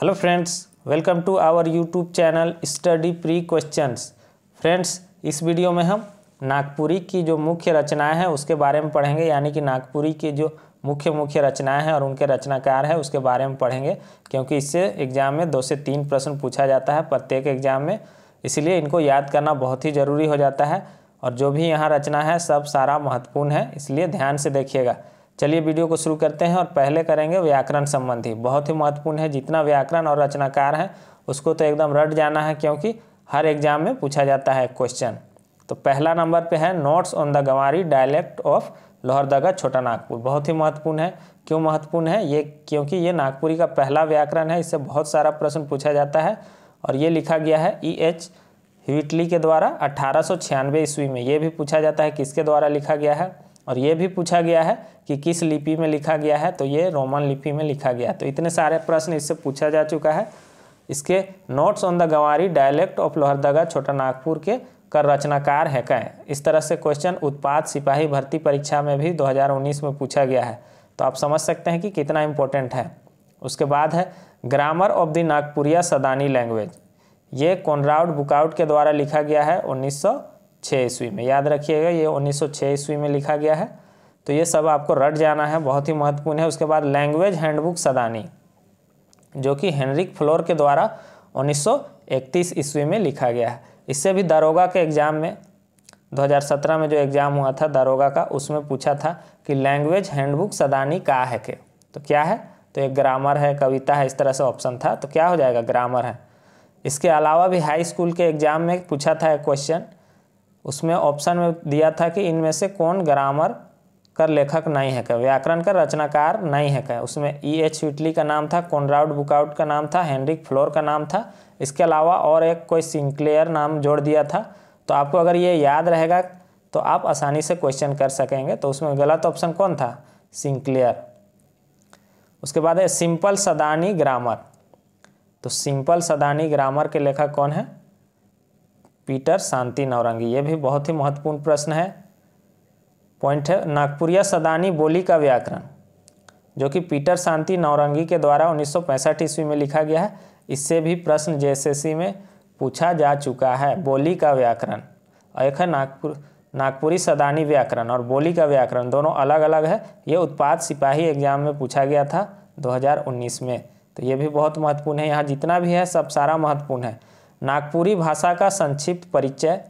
hello friends welcome to our YouTube channel study pre questions friends इस video में हम नागपुरी की जो मुख्य रचनाएं हैं उसके बारे में पढ़ेंगे यानी कि नागपुरी की जो मुख्य मुख्य रचनाएं हैं और उनके रचनाकार हैं उसके बारे में पढ़ेंगे क्योंकि इससे एग्जाम में दो से तीन प्रश्न पूछा जाता है प्रत्येक एग्जाम में इसलिए इनको याद करना बहुत ही ज़रूरी हो जाता है और जो भी यहाँ रचना है सब सारा महत्वपूर्ण है इसलिए ध्यान से देखिएगा चलिए वीडियो को शुरू करते हैं और पहले करेंगे व्याकरण संबंधी बहुत ही महत्वपूर्ण है जितना व्याकरण और रचनाकार है उसको तो एकदम रट जाना है क्योंकि हर एग्जाम में पूछा जाता है क्वेश्चन तो पहला नंबर पे है notes on the Ganwari dialect of Lohardaga Chota Nagpur बहुत ही महत्वपूर्ण है क्यों महत्वपूर्ण है ये क्योंकि ये नागपुरी का पहला व्याकरण है इससे बहुत सारा प्रश्न पूछा जाता है और ये लिखा गया है ई एच हिटली के द्वारा अठारह ईस्वी में ये भी पूछा जाता है किसके द्वारा लिखा गया है और ये भी पूछा गया है कि किस लिपि में लिखा गया है तो ये रोमन लिपि में लिखा गया तो इतने सारे प्रश्न इससे पूछा जा चुका है इसके notes on the Ganwari dialect of Lohardaga Chota Nagpur के कर रचनाकार है कै इस तरह से क्वेश्चन उत्पाद सिपाही भर्ती परीक्षा में भी 2019 में पूछा गया है तो आप समझ सकते हैं कि कितना इम्पोर्टेंट है उसके बाद है grammar of the Nagpuria Sadani language ये कॉनराउड बुकआउट के द्वारा लिखा गया है उन्नीस छः ईस्वी में याद रखिएगा ये 1906 ईस्वी में लिखा गया है तो ये सब आपको रट जाना है बहुत ही महत्वपूर्ण है उसके बाद लैंग्वेज हैंडबुक सदानी जो कि हेनरिक फ्लोर के द्वारा 1931 ईस्वी में लिखा गया है इससे भी दारोगा के एग्ज़ाम में 2017 में जो एग्ज़ाम हुआ था दारोगा का उसमें पूछा था कि लैंग्वेज हैंडबुक सदानी का है के तो क्या है तो एक ग्रामर है कविता है इस तरह से ऑप्शन था तो क्या हो जाएगा ग्रामर है इसके अलावा भी हाई स्कूल के एग्ज़ाम में पूछा था एक क्वेश्चन उसमें ऑप्शन में दिया था कि इनमें से कौन ग्रामर का लेखक नहीं है क्या व्याकरण का रचनाकार नहीं है क्या उसमें ई एच विटली का नाम था कॉनराउड बुकआउट का नाम था हेनरिक फ्लोर का नाम था इसके अलावा और एक कोई सिंक्लेयर नाम जोड़ दिया था तो आपको अगर ये याद रहेगा तो आप आसानी से क्वेश्चन कर सकेंगे तो उसमें गलत ऑप्शन कौन था सिंक्लेयर उसके बाद है सिंपल सदानी ग्रामर तो सिंपल सदानी ग्रामर के लेखक कौन है पीटर शांति नौरंगी ये भी बहुत ही महत्वपूर्ण प्रश्न है पॉइंट है नागपुरिया सदानी बोली का व्याकरण जो कि पीटर शांति नौरंगी के द्वारा उन्नीस ईस्वी में लिखा गया है इससे भी प्रश्न जे में पूछा जा चुका है बोली का व्याकरण एक है नागपुर नागपुरी सदानी व्याकरण और बोली का व्याकरण दोनों अलग अलग है ये उत्पाद सिपाही एग्जाम में पूछा गया था 2019 में तो ये भी बहुत महत्वपूर्ण है यहाँ जितना भी है सब सारा महत्वपूर्ण है नागपुरी भाषा का संक्षिप्त परिचय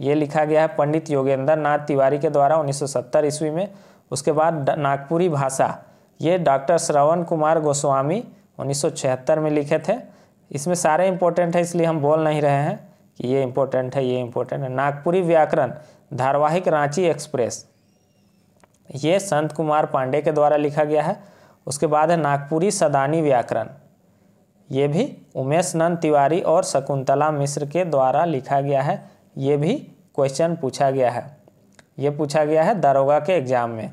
ये लिखा गया है पंडित योगेंद्र नाथ तिवारी के द्वारा 1970 ईस्वी में उसके बाद नागपुरी भाषा ये डॉक्टर श्रवण कुमार गोस्वामी 1976 में लिखे थे इसमें सारे इम्पोर्टेंट है इसलिए हम बोल नहीं रहे हैं कि ये इम्पोर्टेंट है ये इम्पोर्टेंट है नागपुरी व्याकरण धारावाहिक रांची एक्सप्रेस ये संत कुमार पांडे के द्वारा लिखा गया है उसके बाद है नागपुरी सदानी व्याकरण ये भी उमेश नंद तिवारी और शकुंतला मिश्र के द्वारा लिखा गया है ये भी क्वेश्चन पूछा गया है ये पूछा गया है दरोगा के एग्जाम में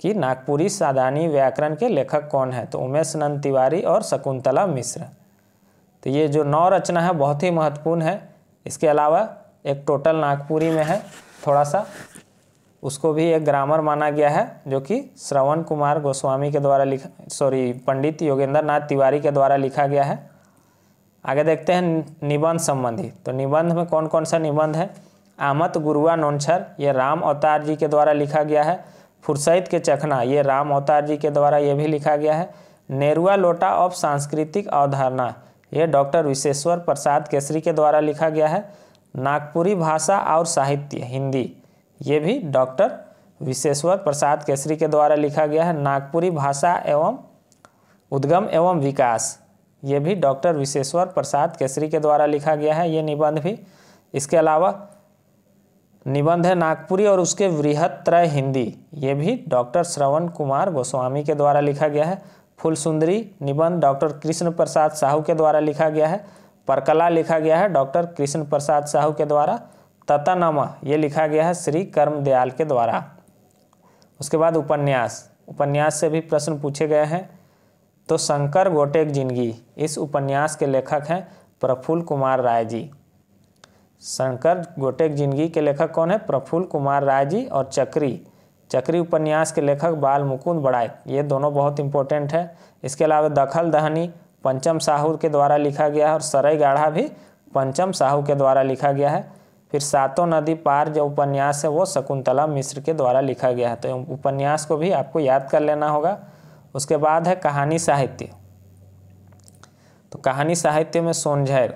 कि नागपुरी सादानी व्याकरण के लेखक कौन है तो उमेश नंद तिवारी और शकुंतला मिश्र तो ये जो नौ रचना है बहुत ही महत्वपूर्ण है इसके अलावा एक टोटल नागपुरी में है थोड़ा सा उसको भी एक ग्रामर माना गया है जो कि श्रवण कुमार गोस्वामी के द्वारा लिखा सॉरी पंडित योगेंद्र नाथ तिवारी के द्वारा लिखा गया है आगे देखते हैं निबंध संबंधी तो निबंध में कौन कौन सा निबंध है आमत गुरुआ नोनछर ये राम अवतार जी के द्वारा लिखा गया है फुर्सैद के चखना ये राम अवतार जी के द्वारा ये भी लिखा गया है नेरुआ लोटा ऑफ सांस्कृतिक अवधारणा ये डॉक्टर विशेश्वर प्रसाद केसरी के द्वारा लिखा गया है नागपुरी भाषा और साहित्य हिंदी ये भी डॉक्टर विशेश्वर प्रसाद केसरी के द्वारा लिखा गया है नागपुरी भाषा एवं उद्गम एवं विकास ये भी डॉक्टर विशेश्वर प्रसाद केसरी के द्वारा लिखा गया है ये निबंध भी इसके अलावा निबंध है नागपुरी और उसके वृहत त्रय हिंदी ये भी डॉक्टर श्रवण कुमार गोस्वामी के द्वारा लिखा गया है फुलसुंदरी निबंध डॉक्टर कृष्ण प्रसाद साहू के द्वारा लिखा गया है परकला लिखा गया है डॉक्टर कृष्ण प्रसाद साहू के द्वारा तता नम ये लिखा गया है श्री कर्म दयाल के द्वारा उसके बाद उपन्यास उपन्यास से भी प्रश्न पूछे गए हैं तो शंकर गोटेक जिंदगी इस उपन्यास के लेखक हैं प्रफुल्ल कुमार राय जी शंकर गोटेक जिंदगी के लेखक कौन है प्रफुल्ल कुमार राय जी और चक्री चक्री उपन्यास के लेखक बाल मुकुंद बड़ाई ये दोनों बहुत इंपॉर्टेंट है इसके अलावा दखल दहनी पंचम साहू के द्वारा लिखा गया है और सरई गाढ़ा भी पंचम साहू के द्वारा लिखा गया है फिर सातों नदी पार जो उपन्यास है वो शकुंतला मिश्र के द्वारा लिखा गया है तो उपन्यास को भी आपको याद कर लेना होगा उसके बाद है कहानी साहित्य तो कहानी साहित्य में सोनझैर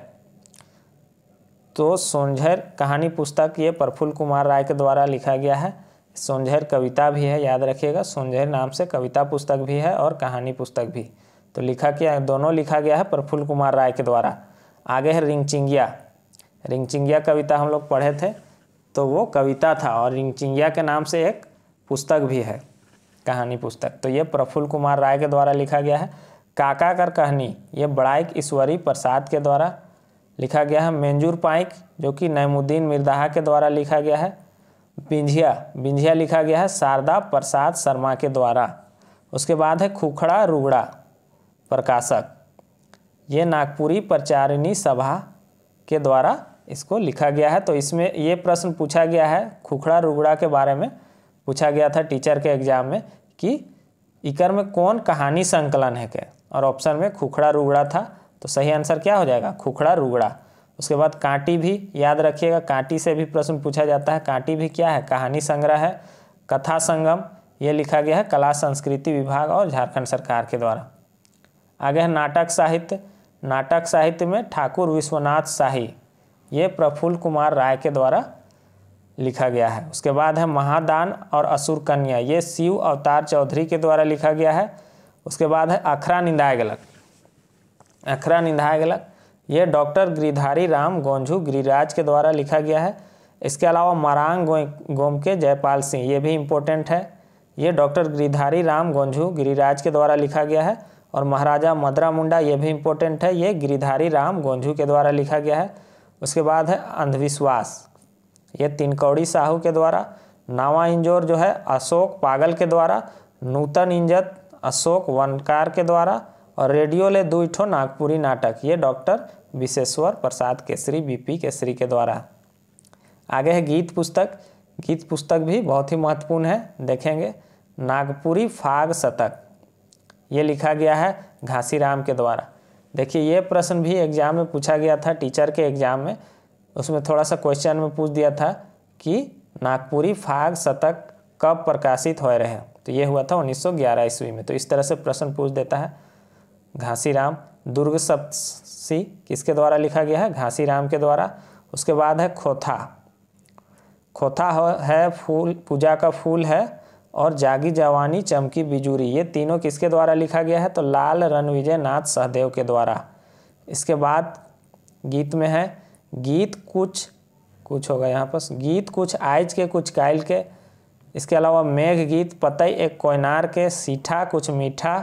तो सोनझैर कहानी पुस्तक ये प्रफुल्ल कुमार राय के द्वारा लिखा गया है सोनझैर कविता भी है याद रखिएगा सोनझैर नाम से कविता पुस्तक भी है और कहानी पुस्तक भी तो लिखा किया दोनों लिखा गया है प्रफुल्ल कुमार राय के द्वारा आगे है रिंगचिंगिया रिंगचिंगिया कविता हम लोग पढ़े थे तो वो कविता था और रिंगचिंगिया के नाम से एक पुस्तक भी है कहानी पुस्तक तो ये प्रफुल्ल कुमार राय के द्वारा लिखा गया है काका कर कहानी ये बड़ाइक ईश्वरी प्रसाद के द्वारा लिखा गया है मेंजूर पाइक जो कि नैमुद्दीन मिर्दाहा के द्वारा लिखा गया है बिंझिया बिंझिया लिखा गया है शारदा प्रसाद शर्मा के द्वारा उसके बाद है खुखड़ा रुगड़ा प्रकाशक ये नागपुरी प्रचारिणी सभा के द्वारा इसको लिखा गया है तो इसमें ये प्रश्न पूछा गया है खुखड़ा रुगड़ा के बारे में पूछा गया था टीचर के एग्जाम में कि इकर में कौन कहानी संकलन है के और ऑप्शन में खुखड़ा रुगड़ा था तो सही आंसर क्या हो जाएगा खुखड़ा रुगड़ा उसके बाद कांटी भी याद रखिएगा कांटी से भी प्रश्न पूछा जाता है कांटी भी क्या है कहानी संग्रह है कथा संगम ये लिखा गया है कला संस्कृति विभाग और झारखंड सरकार के द्वारा आगे है नाटक साहित्य नाटक साहित्य में ठाकुर विश्वनाथ शाही ये प्रफुल्ल कुमार राय के द्वारा लिखा गया है उसके बाद है महादान और असुर कन्या ये शिव अवतार चौधरी के द्वारा लिखा गया है उसके बाद है अखरा निंदाय गलक अखरा निंदाय गलक ये डॉक्टर गिरिधारी राम गोंझू गिरिराज के द्वारा लिखा गया है इसके अलावा मरांग गोम के जयपाल सिंह ये भी इम्पोर्टेंट है ये डॉक्टर गिरिधारी राम गोंझू गिरिराज के द्वारा लिखा गया है और महाराजा मदरा मुंडा ये भी इम्पोर्टेंट है ये गिरिधारी राम गोंझू के द्वारा लिखा गया है उसके बाद है अंधविश्वास ये तिनकौड़ी साहू के द्वारा नावा इंजोर जो है अशोक पागल के द्वारा नूतन इंजत अशोक वनकार के द्वारा और रेडियो ले दुईठो नागपुरी नाटक ये डॉक्टर विशेश्वर प्रसाद केसरी बीपी केसरी के द्वारा आगे है गीत पुस्तक गीत पुस्तक भी बहुत ही महत्वपूर्ण है देखेंगे नागपुरी फाग शतक ये लिखा गया है घासीराम के द्वारा देखिए ये प्रश्न भी एग्जाम में पूछा गया था टीचर के एग्जाम में उसमें थोड़ा सा क्वेश्चन में पूछ दिया था कि नागपुरी फाग शतक कब प्रकाशित हो रहे तो ये हुआ था 1911 ईस्वी में तो इस तरह से प्रश्न पूछ देता है घासीराम दुर्ग सप्तसी किसके द्वारा लिखा गया है घासीराम के द्वारा उसके बाद है खोथा खोथा है फूल पूजा का फूल है और जागी जवानी चमकी बिजूरी ये तीनों किसके द्वारा लिखा गया है तो लाल रणविजय नाथ सहदेव के द्वारा इसके बाद गीत में है गीत कुछ कुछ होगा यहाँ पर गीत कुछ आयज के कुछ कायल के इसके अलावा मेघ गीत पतई एक कोयनार के सीठा कुछ मीठा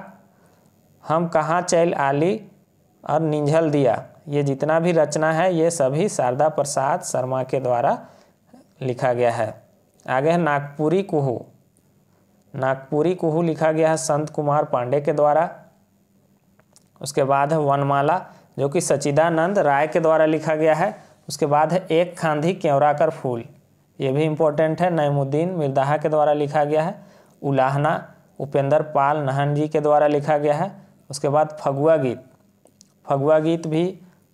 हम कहाँ चल आली और निंझल दिया ये जितना भी रचना है ये सभी शारदा प्रसाद शर्मा के द्वारा लिखा गया है आगे है नागपुरी कुहू नागपुरी कुहू लिखा गया है संत कुमार पांडे के द्वारा उसके बाद है वनमाला जो कि सचिदानंद राय के द्वारा लिखा गया है उसके बाद है एक खांधी केवराकर फूल ये भी इम्पोर्टेंट है नईमुद्दीन मिर्दाहा के द्वारा लिखा गया है उलाहना उपेंद्र पाल नहन जी के द्वारा लिखा गया है उसके बाद फगुआ गीत फगुआ गीत भी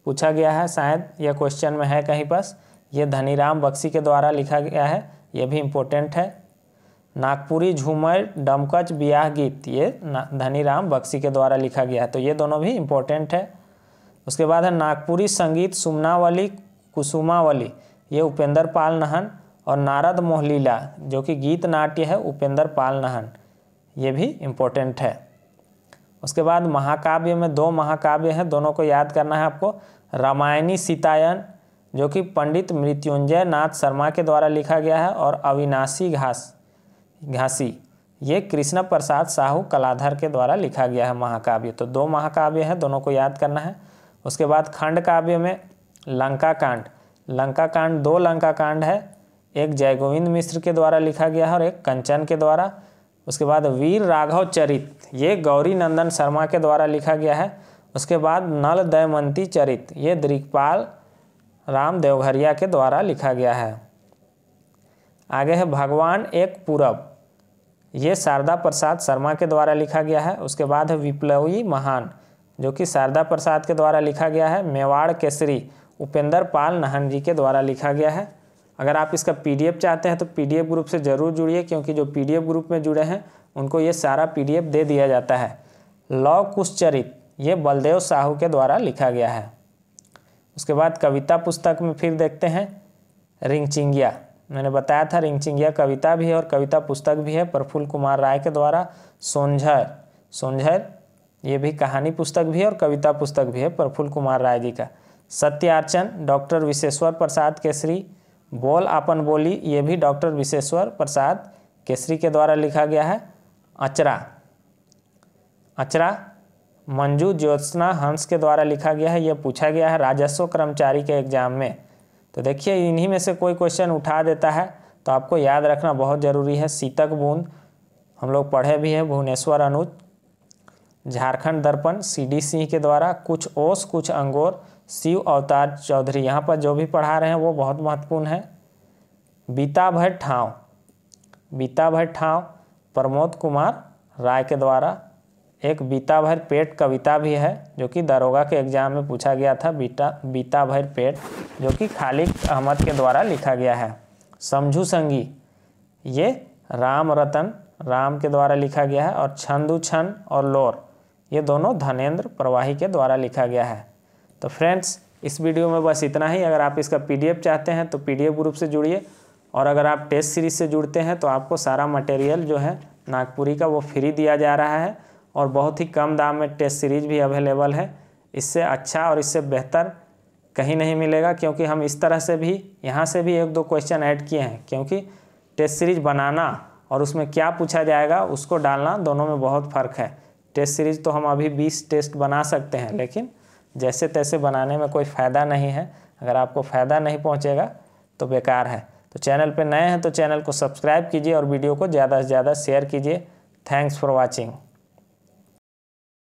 पूछा गया है शायद यह क्वेश्चन में है कहीं पास ये धनीराम बक्सी के द्वारा लिखा गया है यह भी इम्पोर्टेंट है नागपुरी झूमर डमकच ब्याह गीत ये धनी राम बक्सी के द्वारा लिखा गया है तो ये दोनों भी इम्पोर्टेंट है उसके बाद है नागपुरी संगीत सुमनावली कुसुमावली ये उपेंद्र पाल नहन और नारद मोहलीला जो कि गीत नाट्य है उपेंद्र पाल नहन ये भी इम्पोर्टेंट है उसके बाद महाकाव्य में दो महाकाव्य हैं दोनों को याद करना है आपको रामायणी सीतायन जो कि पंडित मृत्युंजय नाथ शर्मा के द्वारा लिखा गया है और अविनाशी घास घासी ये कृष्ण प्रसाद साहू कलाधर के द्वारा लिखा गया है महाकाव्य तो दो महाकाव्य हैं दोनों को याद करना है उसके बाद खंड काव्य में लंका कांड लंका कांड दो लंका कांड है एक जयगोविंद मिश्र के द्वारा लिखा गया है और एक कंचन के द्वारा उसके बाद वीर राघव चरित ये गौरी नंदन शर्मा के द्वारा लिखा गया है उसके बाद नल दयमंती चरित ये दृकपाल राम देवघरिया के द्वारा लिखा गया है आगे है भगवान एक पूरब ये शारदा प्रसाद शर्मा के द्वारा लिखा गया है उसके बाद है विप्लवी महान जो कि शारदा प्रसाद के द्वारा लिखा गया है मेवाड़ केसरी उपेंद्र पाल नाहन जी के द्वारा लिखा गया है अगर आप इसका पीडीएफ चाहते हैं तो पीडीएफ ग्रुप से ज़रूर जुड़िए क्योंकि जो पीडीएफ ग्रुप में जुड़े हैं उनको ये सारा पीडीएफ दे दिया जाता है लव कुशचरित ये बलदेव साहू के द्वारा लिखा गया है उसके बाद कविता पुस्तक में फिर देखते हैं रिंगचिंगिया मैंने बताया था रिंगचिंगिया कविता भी है और कविता पुस्तक भी है प्रफुल्ल कुमार राय के द्वारा सोनझर सोनझर ये भी कहानी पुस्तक भी है और कविता पुस्तक भी है प्रफुल्ल कुमार राय जी का सत्यार्चन डॉक्टर विशेश्वर प्रसाद केसरी बोल आपन बोली ये भी डॉक्टर विशेश्वर प्रसाद केसरी के द्वारा लिखा गया है अचरा अचरा मंजू ज्योत्सना हंस के द्वारा लिखा गया है यह पूछा गया है राजस्व कर्मचारी के एग्जाम में तो देखिए इन्हीं में से कोई क्वेश्चन उठा देता है तो आपको याद रखना बहुत ज़रूरी है सीतक बूंद हम लोग पढ़े भी हैं भुवनेश्वर अनुज झारखंड दर्पण सी डी सिंह के द्वारा कुछ ओस कुछ अंगोर शिव अवतार चौधरी यहाँ पर जो भी पढ़ा रहे हैं वो बहुत महत्वपूर्ण है बीता भट्ट ठाव बीता भट्ट ठाव प्रमोद कुमार राय के द्वारा एक बीता भैर पेट कविता भी है जो कि दारोगा के एग्जाम में पूछा गया था बीता बीता भैर पेट जो कि खालिद अहमद के द्वारा लिखा गया है समझू संगी ये राम रतन राम के द्वारा लिखा गया है और छंदु छन और लोर ये दोनों धनेन्द्र प्रवाही के द्वारा लिखा गया है तो फ्रेंड्स इस वीडियो में बस इतना ही अगर आप इसका पी चाहते हैं तो पी ग्रुप से जुड़िए और अगर आप टेस्ट सीरीज से जुड़ते हैं तो आपको सारा मटेरियल जो है नागपुरी का वो फ्री दिया जा रहा है और बहुत ही कम दाम में टेस्ट सीरीज भी अवेलेबल है इससे अच्छा और इससे बेहतर कहीं नहीं मिलेगा क्योंकि हम इस तरह से भी यहाँ से भी एक दो क्वेश्चन ऐड किए हैं क्योंकि टेस्ट सीरीज बनाना और उसमें क्या पूछा जाएगा उसको डालना दोनों में बहुत फ़र्क है टेस्ट सीरीज तो हम अभी बीस टेस्ट बना सकते हैं लेकिन जैसे तैसे बनाने में कोई फ़ायदा नहीं है अगर आपको फ़ायदा नहीं पहुँचेगा तो बेकार है तो चैनल पर नए हैं तो चैनल को सब्सक्राइब कीजिए और वीडियो को ज़्यादा से ज़्यादा शेयर कीजिए थैंक्स फॉर वॉचिंग